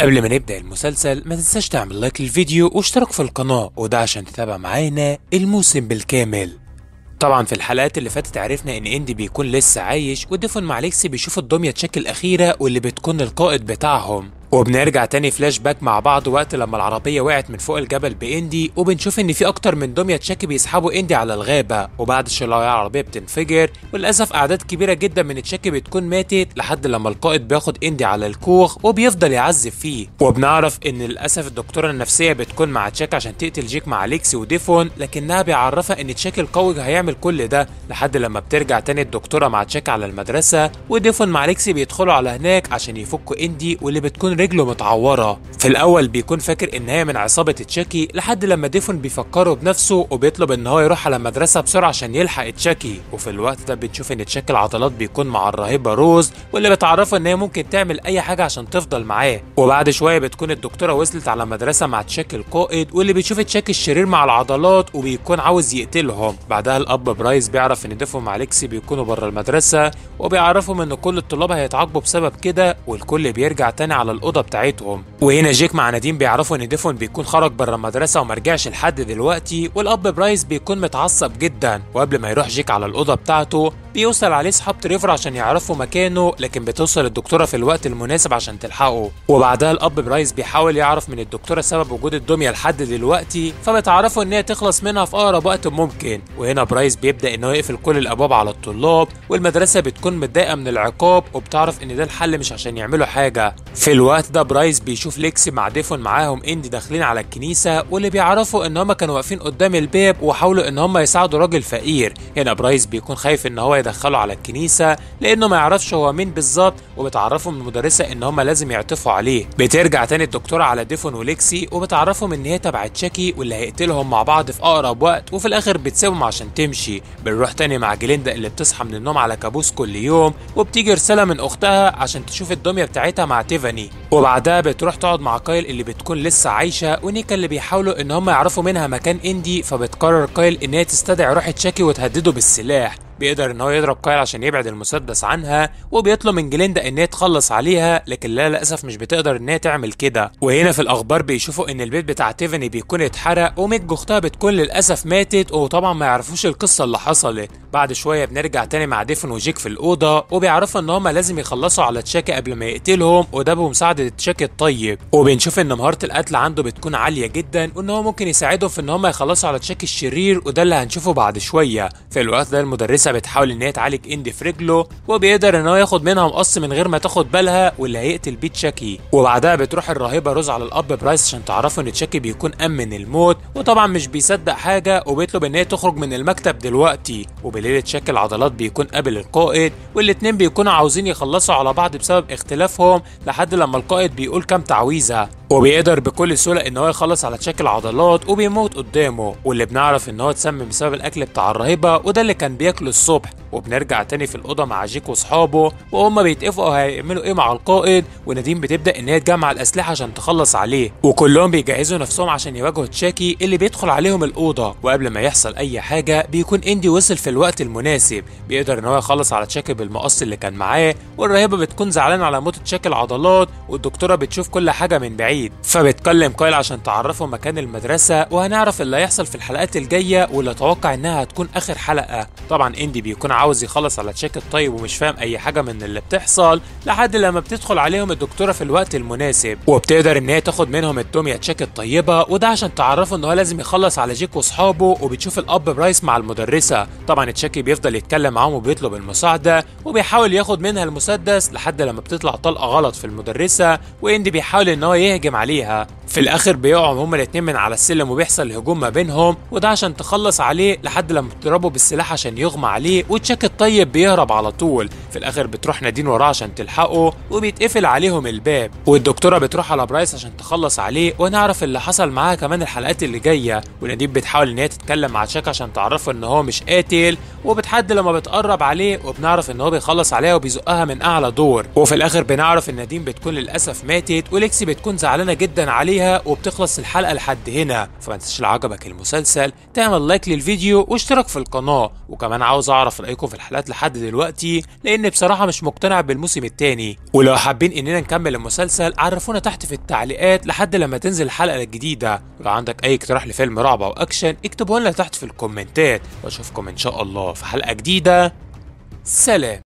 قبل ما نبدأ المسلسل ما تنساش تعمل لايك للفيديو واشترك في القناة وده عشان تتابع معانا الموسم بالكامل طبعا في الحلقات اللي فاتت عرفنا ان اندي بيكون لسه عايش وديفون مع ليكسي بيشوف الدمية تشكل اخيرة واللي بتكون القائد بتاعهم وبنرجع تاني فلاش باك مع بعض وقت لما العربية وقعت من فوق الجبل بإندي وبنشوف إن في أكتر من دمية تشاكي بيسحبوا إندي على الغابة وبعد الشلاية العربية بتنفجر وللأسف أعداد كبيرة جدا من تشاكي بتكون ماتت لحد لما القائد بياخد إندي على الكوخ وبيفضل يعذب فيه وبنعرف إن للأسف الدكتورة النفسية بتكون مع تشاكي عشان تقتل جيك مع ليكسي وديفون لكنها بيعرفها إن تشاكي القوي هيعمل كل ده لحد لما بترجع تاني الدكتورة مع تشاكي على المدرسة وديفون مع ليكسي بيدخلوا على هناك عشان يفكوا إندي واللي بتكون رجله متعوره في الاول بيكون فاكر ان هي من عصابه تشاكي لحد لما ديفون بيفكره بنفسه وبيطلب ان هو يروح على المدرسه بسرعه عشان يلحق تشاكي وفي الوقت ده بنشوف ان تشاكي العضلات بيكون مع الرهيبه روز واللي بتعرفه ان هي ممكن تعمل اي حاجه عشان تفضل معاه وبعد شويه بتكون الدكتوره وصلت على مدرسه مع تشاكي القائد واللي بيشوف تشاكي الشرير مع العضلات وبيكون عاوز يقتلهم بعدها الاب برايس بيعرف ان ديفون مع ليكسي بيكونوا بره المدرسه وبيعرفهم ان كل الطلاب هيتعاقبوا بسبب كده والكل بيرجع تاني على الأسرة الاوضه بتاعتهم وهنا جيك مع نادين بيعرفوا ان ديفون بيكون خرج بره المدرسه وما رجعش لحد دلوقتي والاب برايس بيكون متعصب جدا وقبل ما يروح جيك على الاوضه بتاعته بيوصل عليه اصحاب تريفر عشان يعرفوا مكانه لكن بتوصل الدكتوره في الوقت المناسب عشان تلحقه وبعدها الاب برايس بيحاول يعرف من الدكتوره سبب وجود الدميه لحد دلوقتي فبتعرفوا ان هي تخلص منها في اقرب وقت ممكن وهنا برايس بيبدا ان هو يقفل كل الابواب على الطلاب والمدرسه بتكون متضايقه من العقاب وبتعرف ان ده الحل مش عشان يعملوا حاجه في الوقت ده برايس بيشوف ليكسي مع ديفون معاهم اندي داخلين على الكنيسه واللي بيعرفوا ان هم كانوا واقفين قدام الباب وحاولوا ان هم يساعدوا راجل فقير هنا برايس بيكون خايف ان هو يدخله على الكنيسة لأنه ما يعرفش هو مين بالظبط وبتعرفوا من المدرسة إن هما لازم يعطفوا عليه بترجع تاني الدكتورة على ديفون وليكسي وبتعرفهم إن هي تبع تشاكي واللي هيقتلهم مع بعض في أقرب وقت وفي الآخر بتسيبهم عشان تمشي بنروح تاني مع جليندا اللي بتصحى من النوم على كابوس كل يوم وبتيجي رسالة من أختها عشان تشوف الدمية بتاعتها مع تيفاني وبعدها بتروح تقعد مع كايل اللي بتكون لسه عايشة ونيكا اللي بيحاولوا إن هما يعرفوا منها مكان إندي فبتقرر كايل إن هي تستدعي روح تشاكي وتهدده بالسلاح بيقدر ان هو يضرب كايل عشان يبعد المسدس عنها وبيطلب من جليندا ان هي تخلص عليها لكن لا للاسف مش بتقدر ان هي تعمل كده وهنا في الاخبار بيشوفوا ان البيت بتاع تيفاني بيكون اتحرق وميج اختها بتكون للاسف ماتت وطبعا ما يعرفوش القصه اللي حصلت بعد شويه بنرجع تاني مع ديفن وجيك في الاوضه وبيعرفوا ان هما لازم يخلصوا على تشاكي قبل ما يقتلهم وده بمساعده تشاكي الطيب وبنشوف ان مهاره القتل عنده بتكون عاليه جدا وان هو ممكن يساعدهم في ان هما يخلصوا على تشاكي الشرير وده اللي هنشوفه بعد شويه في الوقت ده المدرسه لسه بتحاول ان هي تعالج اندي في رجله وبيقدر ان هو ياخد منها مقص من غير ما تاخد بالها واللي هيقتل بيه تشاكي وبعدها بتروح الراهبه روز على الاب برايس عشان تعرفه ان تشاكي بيكون امن الموت وطبعا مش بيصدق حاجه وبيطلب ان هي تخرج من المكتب دلوقتي وبليله تشاكي العضلات بيكون قابل القائد والاتنين بيكونوا عاوزين يخلصوا على بعض بسبب اختلافهم لحد لما القائد بيقول كام تعويذه وبيقدر بكل سهولة ان هو يخلص على تشكل عضلات وبيموت قدامه واللي بنعرف ان هو اتسمم بسبب الاكل بتاع الرهيبة وده اللي كان بياكله الصبح وبنرجع تاني في الاوضه مع جيك واصحابه وهم بيتفقوا هيعملوا ايه مع القائد ونادين بتبدا ان هي تجمع الاسلحه عشان تخلص عليه وكلهم بيجهزوا نفسهم عشان يواجهوا تشاكي اللي بيدخل عليهم الاوضه وقبل ما يحصل اي حاجه بيكون اندي وصل في الوقت المناسب بيقدر ان هو يخلص على تشاكي بالمقص اللي كان معاه والرهيبه بتكون زعلانه على موت تشاكي العضلات والدكتوره بتشوف كل حاجه من بعيد فبتكلم كايل عشان تعرفه مكان المدرسه وهنعرف اللي هيحصل في الحلقات الجايه واللي اتوقع انها هتكون اخر حلقه طبعا اندي بيكون عاوز يخلص على تشيك الطيب ومش فاهم اي حاجه من اللي بتحصل لحد لما بتدخل عليهم الدكتوره في الوقت المناسب وبتقدر ان هي تاخد منهم الدميه تشيك الطيبه وده عشان تعرفه ان هو لازم يخلص على جيك واصحابه وبتشوف الاب برايس مع المدرسه طبعا تشيك بيفضل يتكلم معاهم وبيطلب المساعده وبيحاول ياخد منها المسدس لحد لما بتطلع طلقه غلط في المدرسه واندي بيحاول ان هو يهجم عليها في الاخر بيقعوا هما الاثنين من على السلم وبيحصل هجوم ما بينهم وده عشان تخلص عليه لحد لما بتضربه بالسلاح عشان يغمى عليه الشك الطيب بيهرب على طول في الاخر بتروح نادين وراه عشان تلحقه وبيتقفل عليهم الباب والدكتوره بتروح على برايس عشان تخلص عليه ونعرف اللي حصل معاه كمان الحلقات اللي جايه ونادين بتحاول ان هي تتكلم مع شاك عشان تعرفه ان هو مش قاتل وبتحد لما بتقرب عليه وبنعرف ان هو بيخلص عليها وبيزقها من اعلى دور وفي الاخر بنعرف ان نادين بتكون للاسف ماتت وليكسي بتكون زعلانه جدا عليها وبتخلص الحلقه لحد هنا فما تنساش لو عجبك المسلسل تعمل لايك للفيديو واشتراك في القناه وكمان عاوز اعرف رايكم في الحلقات لحد دلوقتي لان بصراحه مش مقتنع بالموسم الثاني ولو حابين اننا نكمل المسلسل عرفونا تحت في التعليقات لحد لما تنزل الحلقه الجديده ولو عندك اي اقتراح لفيلم رعب او اكشن اكتبه لنا تحت في الكومنتات واشوفكم ان شاء الله في حلقة جديدة سلام